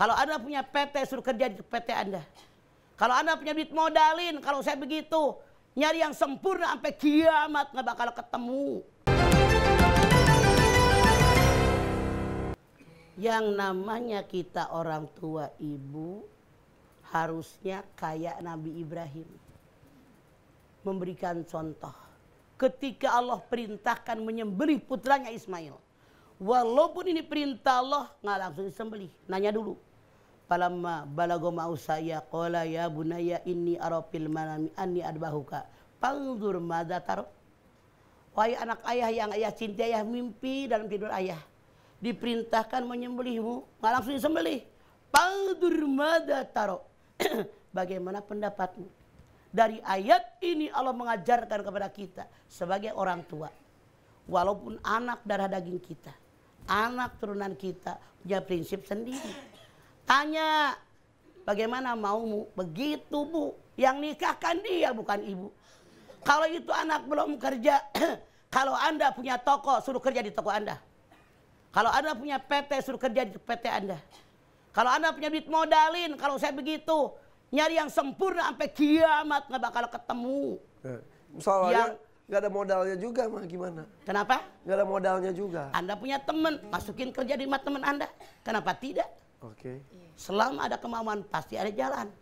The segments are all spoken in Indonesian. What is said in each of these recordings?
Kalau Anda punya PT, suruh kerja di PT Anda. Kalau Anda punya duit modalin, kalau saya begitu. Nyari yang sempurna sampai kiamat nggak bakal ketemu. Yang namanya kita orang tua ibu harusnya kayak Nabi Ibrahim. Memberikan contoh. Ketika Allah perintahkan menyembelih putranya Ismail. Walaupun ini perintah Allah, nggak langsung disembelih. Nanya dulu, Palamma balago mausaya qala ya bunaya inni arafil manami anni adbahuka. Pangdur mada taruh. Wahai anak ayah yang ayah cintai ayah mimpi dalam tidur ayah. Diperintahkan menyembelihmu. Nggak langsung disembelih. Pangdur mada Bagaimana pendapatmu? Dari ayat ini Allah mengajarkan kepada kita sebagai orang tua. Walaupun anak darah daging kita. Anak turunan kita punya prinsip sendiri Tanya, bagaimana maumu? Begitu bu, yang nikahkan dia bukan ibu. Kalau itu anak belum kerja, kalau anda punya toko suruh kerja di toko anda. Kalau anda punya PT suruh kerja di PT anda. Kalau anda punya duit modalin, kalau saya begitu nyari yang sempurna sampai kiamat nggak bakal ketemu. Eh, soalnya yang nggak ada modalnya juga mah gimana? Kenapa? Nggak ada modalnya juga. Anda punya temen, masukin kerja di rumah temen anda. Kenapa tidak? Oke. Okay. Iya. Selama ada kemauan pasti ada jalan.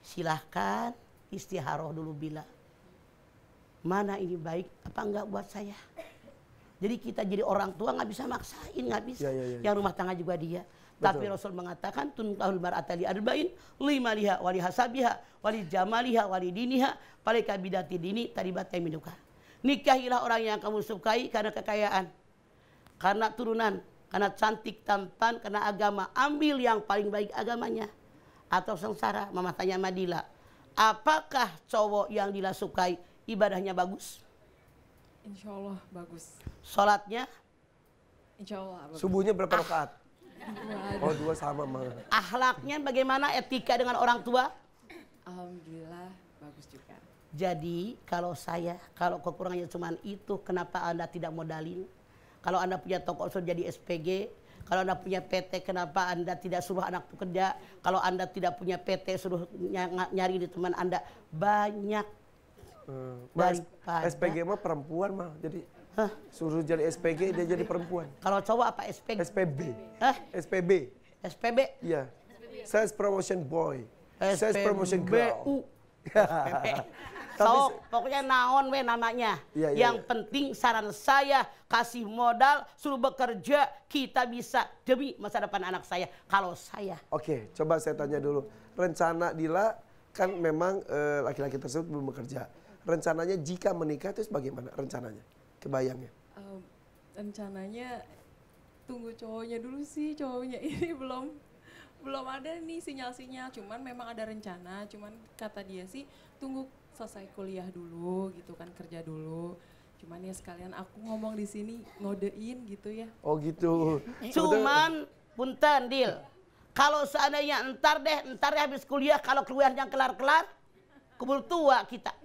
Silahkan istiharoh dulu bila mana ini baik apa enggak buat saya. Jadi kita jadi orang tua nggak bisa maksain, nggak bisa. Ya, ya, ya, ya. Yang rumah tangga juga dia. Betul. Tapi Rasul mengatakan tuntahul baratali arba'in lima liha wali hasabiha wali jamaliha wali diniha palika bidati dini taribat minuka. Nikahilah orang yang kamu sukai karena kekayaan, karena turunan, karena cantik tampan, karena agama. Ambil yang paling baik agamanya. Atau sengsara, mama tanya Madila. Apakah cowok yang Dila sukai ibadahnya bagus? Insya Allah bagus. Sholatnya? Insya Allah bagus. Subuhnya berapa ah. rakaat? Oh dua sama mah. Ahlaknya bagaimana etika dengan orang tua? Alhamdulillah bagus juga. Jadi kalau saya, kalau kekurangannya cuma itu, kenapa Anda tidak modalin? Kalau Anda punya toko suruh jadi SPG, kalau Anda punya PT, kenapa Anda tidak suruh anak pekerja? Kalau Anda tidak punya PT, suruh nyari di teman Anda. Banyak. Hmm. Mas, SPG mah perempuan mah. Jadi Hah? suruh jadi SPG, dia jadi perempuan. Kalau cowok apa SPG? SPB. Hah? SPB. SPB? Iya. Sales Promotion Boy. SPB. Sales Promotion Girl. so, pokoknya naon we namanya. Ya, ya, yang ya. penting saran saya kasih modal suruh bekerja kita bisa demi masa depan anak saya kalau saya. Oke, okay, coba saya tanya dulu. Rencana Dila kan memang eh, laki-laki tersebut belum bekerja. Rencananya jika menikah itu bagaimana rencananya? Kebayangnya? Um, rencananya tunggu cowoknya dulu sih, cowoknya ini belum belum ada nih sinyal-sinyal cuman memang ada rencana cuman kata dia sih tunggu selesai kuliah dulu gitu kan kerja dulu cuman ya sekalian aku ngomong di sini ngodein gitu ya oh gitu iya. cuman punten deal kalau seandainya entar deh entar deh habis kuliah kalau yang kelar kelar kebul tua kita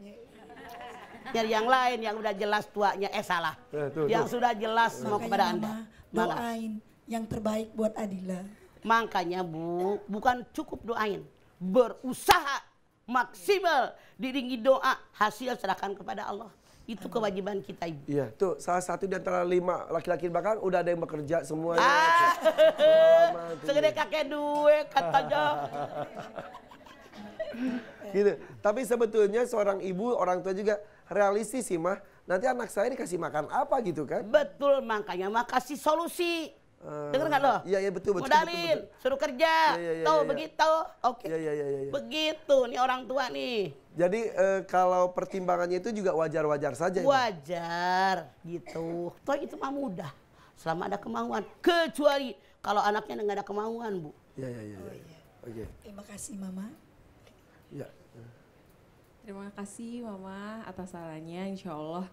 biar yang lain yang udah jelas tuanya eh salah eh, tuh, yang sudah jelas mau kepada anda doain yang terbaik buat Adila makanya bu bukan cukup doain berusaha maksimal diringi doa hasil serahkan kepada Allah itu kewajiban kita ibu. Iya, tuh salah satu di antara lima laki-laki bahkan udah ada yang bekerja semua. Ah, segede kakek duit katanya. gitu. Tapi sebetulnya seorang ibu, orang tua juga realistis sih mah. Nanti anak saya dikasih makan apa gitu kan? Betul makanya makasih solusi denger eh, Dengar nggak lo? Iya iya betul betul. Modalin, suruh kerja, ya, tahu iya. begitu, oke. Iya, iya, iya, iya. Begitu nih orang tua nih. Jadi uh, kalau pertimbangannya itu juga wajar-wajar saja. Wajar, ini? gitu. Toh itu mah mudah, selama ada kemauan. Kecuali kalau anaknya enggak ada kemauan, bu. Iya iya iya. Oh, iya. Oke. Terima kasih mama. Iya. Terima kasih mama atas sarannya, insya Allah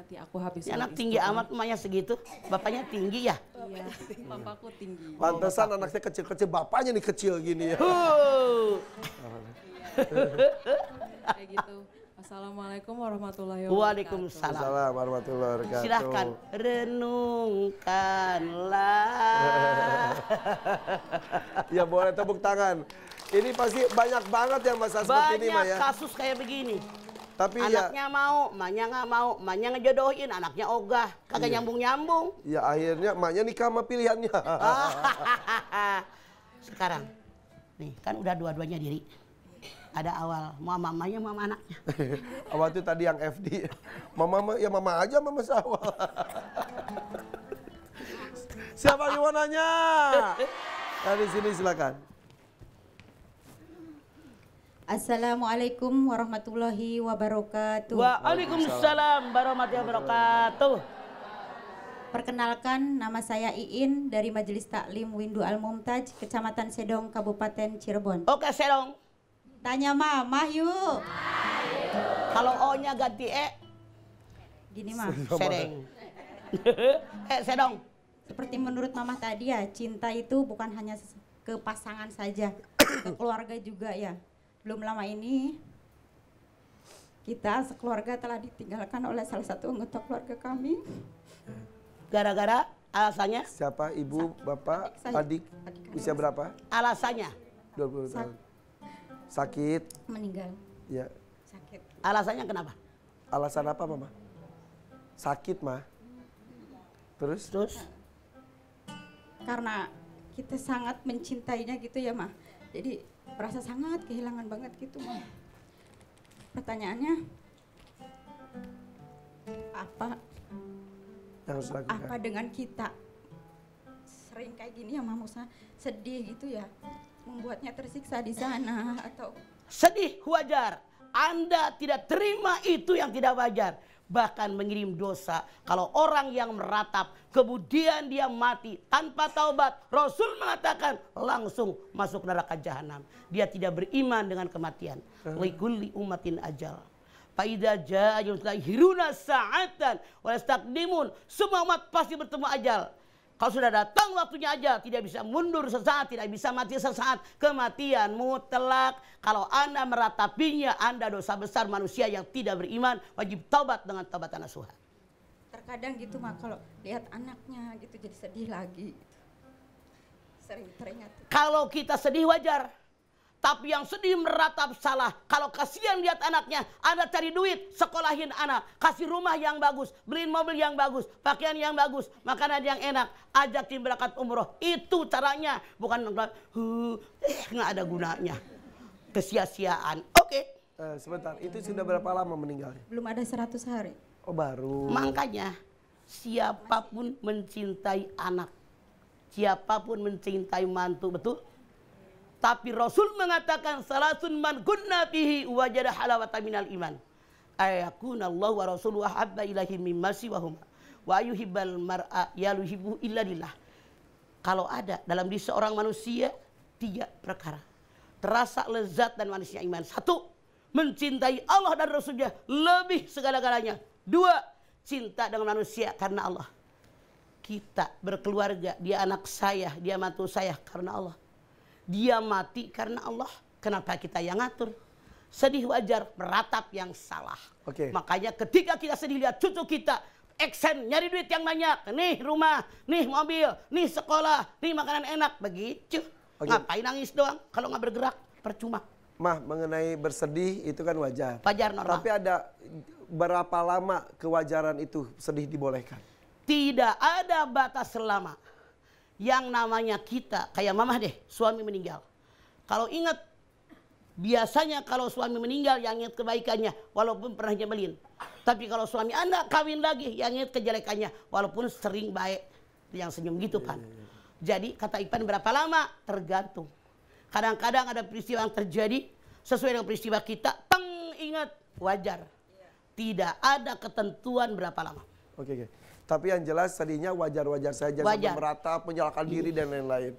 hati aku habis. Ya, anak tinggi amat emaknya segitu, bapaknya tinggi ya? Iya, bapakku tinggi. Pantesan anaknya kecil-kecil, bapaknya nih kecil gini ya. Kayak gitu. Assalamualaikum warahmatullahi wabarakatuh. Waalaikumsalam. Assalamualaikum warahmatullahi wabarakatuh. Silahkan renungkanlah. ya boleh tepuk tangan. Ini pasti banyak banget yang masalah banyak seperti ini Maya. Banyak kasus kayak begini. Tapi ya- anaknya ya, mau, maknya nggak mau, maknya ngejodohin, anaknya ogah, kagak iya. nyambung nyambung. Ya akhirnya maknya nikah sama pilihannya. Sekarang, nih kan udah dua-duanya diri. Ada awal, mau mamanya, mama anaknya. awal itu tadi yang FD. Mama, ya mama aja, mama sawal. Siapa yang mau nanya? Nah, Dari sini silakan. Assalamualaikum warahmatullahi wabarakatuh. Waalaikumsalam warahmatullahi wabarakatuh. Perkenalkan, nama saya Iin dari Majelis Taklim Windu Al Mumtaj, Kecamatan Sedong, Kabupaten Cirebon. Oke, Sedong. Tanya Mama yuk. Kalau O-nya ganti E. Gini, Mah. Sedeng. eh, Sedong. Seperti menurut Mama tadi ya, cinta itu bukan hanya ke pasangan saja, ke keluarga juga ya. Belum lama ini kita sekeluarga telah ditinggalkan oleh salah satu anggota keluarga kami. Gara-gara alasannya? Siapa? Ibu, Sakit. bapak, adik, adik, adik usia berapa? Alasannya? 20 tahun. Sakit. Meninggal. Ya. Sakit. Alasannya kenapa? Alasan apa, Mama? Sakit, Ma. Terus? Terus? Karena kita sangat mencintainya gitu ya, Ma. Jadi merasa sangat kehilangan banget gitu mah pertanyaannya apa harus lakukan. apa dengan kita sering kayak gini ya mamusa sedih gitu ya membuatnya tersiksa di sana atau sedih wajar anda tidak terima itu yang tidak wajar bahkan mengirim dosa. Kalau orang yang meratap kemudian dia mati tanpa taubat, Rasul mengatakan langsung masuk neraka jahanam. Dia tidak beriman dengan kematian. Hmm. Likulli umatin ajal. Faidah jahil hiruna sa'atan wa Semua umat pasti bertemu ajal. Kalau sudah datang waktunya aja, tidak bisa mundur sesaat, tidak bisa mati sesaat. Kematian mutlak. Kalau Anda meratapinya, Anda dosa besar manusia yang tidak beriman. Wajib taubat dengan taubat suha. Terkadang gitu, Mak, kalau lihat anaknya gitu jadi sedih lagi. Sering teringat. Kalau kita sedih wajar. Tapi yang sedih meratap salah. Kalau kasihan lihat anaknya, Anda cari duit, sekolahin anak. Kasih rumah yang bagus, beliin mobil yang bagus, pakaian yang bagus, makanan yang enak. Ajakin berangkat umroh. Itu caranya. Bukan huh, nggak ada gunanya. Kesia-siaan. Oke. Okay. Uh, eh, sebentar, itu sudah berapa lama meninggalnya? Belum ada 100 hari. Oh baru. Makanya siapapun mencintai anak, siapapun mencintai mantu, betul? Tapi Rasul mengatakan salasun man gunna fihi wajada halawata minal iman. Ayakuna Allah wa wa habba ilahi mimma siwahuma. Wa yuhibbal mar'a yaluhibbu illa lillah. Kalau ada dalam diri seorang manusia tiga perkara. Terasa lezat dan manisnya iman. Satu, mencintai Allah dan Rasulnya lebih segala-galanya. Dua, cinta dengan manusia karena Allah. Kita berkeluarga, dia anak saya, dia mantu saya karena Allah. Dia mati karena Allah. Kenapa kita yang ngatur? Sedih wajar, meratap yang salah. Okay. Makanya ketika kita sedih lihat cucu kita eksen, nyari duit yang banyak. Nih rumah, nih mobil, nih sekolah, nih makanan enak. Begitu. Okay. Ngapain nangis doang? Kalau nggak bergerak, percuma. Mah, mengenai bersedih itu kan wajar. Wajar normal. Tapi ada berapa lama kewajaran itu sedih dibolehkan? Tidak ada batas selama yang namanya kita kayak mamah deh suami meninggal kalau ingat biasanya kalau suami meninggal yang ingat kebaikannya walaupun pernah nyebelin tapi kalau suami anda kawin lagi yang ingat kejelekannya walaupun sering baik yang senyum gitu kan iya, iya, iya. jadi kata Ipan berapa lama tergantung kadang-kadang ada peristiwa yang terjadi sesuai dengan peristiwa kita teng ingat wajar tidak ada ketentuan berapa lama oke okay, okay. Tapi yang jelas tadinya wajar-wajar saja, wajar. merata, menyalahkan iya. diri dan lain-lain.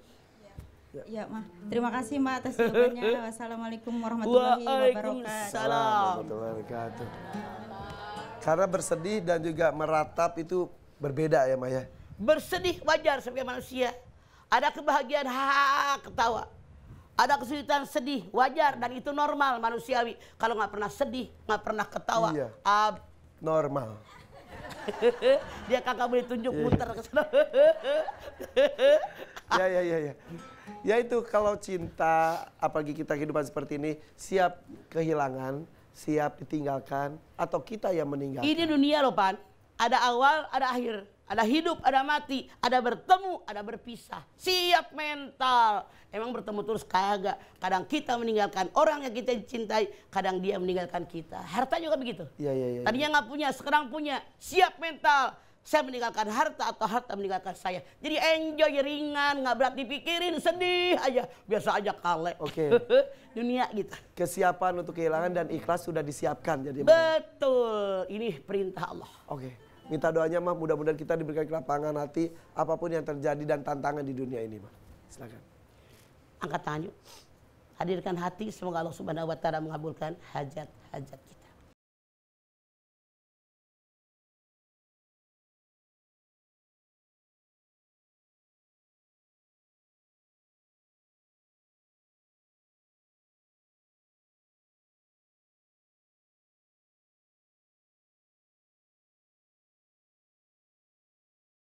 Ya, Ma. Terima kasih, Ma, atas jawabannya. Wassalamualaikum warahmatullahi wabarakatuh. Waalaikumsalam. wabarakatuh. Karena bersedih dan juga meratap itu berbeda ya, Ma ya. Bersedih wajar sebagai manusia. Ada kebahagiaan, ha, ketawa. Ada kesulitan sedih, wajar dan itu normal manusiawi. Kalau nggak pernah sedih, nggak pernah ketawa, iya. normal. dia kakak boleh tunjuk yeah. Iya. muter ke sana. ya ya ya ya. Ya itu kalau cinta apalagi kita kehidupan seperti ini siap kehilangan, siap ditinggalkan atau kita yang meninggalkan. Ini dunia loh Pan. Ada awal, ada akhir. Ada hidup, ada mati, ada bertemu, ada berpisah. Siap mental. Emang bertemu terus kagak. Kadang kita meninggalkan orang yang kita cintai, kadang dia meninggalkan kita. Harta juga begitu. Iya, iya, iya. Tadinya nggak punya, sekarang punya. Siap mental. Saya meninggalkan harta atau harta meninggalkan saya. Jadi enjoy ringan, nggak berat dipikirin, sedih aja. Biasa aja kale. Oke. Okay. Dunia gitu. Kesiapan untuk kehilangan dan ikhlas sudah disiapkan jadi. Betul. Ini perintah Allah. Oke. Okay minta doanya mah mudah-mudahan kita diberikan kelapangan hati apapun yang terjadi dan tantangan di dunia ini mah. Silakan. Angkat tangan yuk. Hadirkan hati semoga Allah Subhanahu wa taala mengabulkan hajat-hajat kita.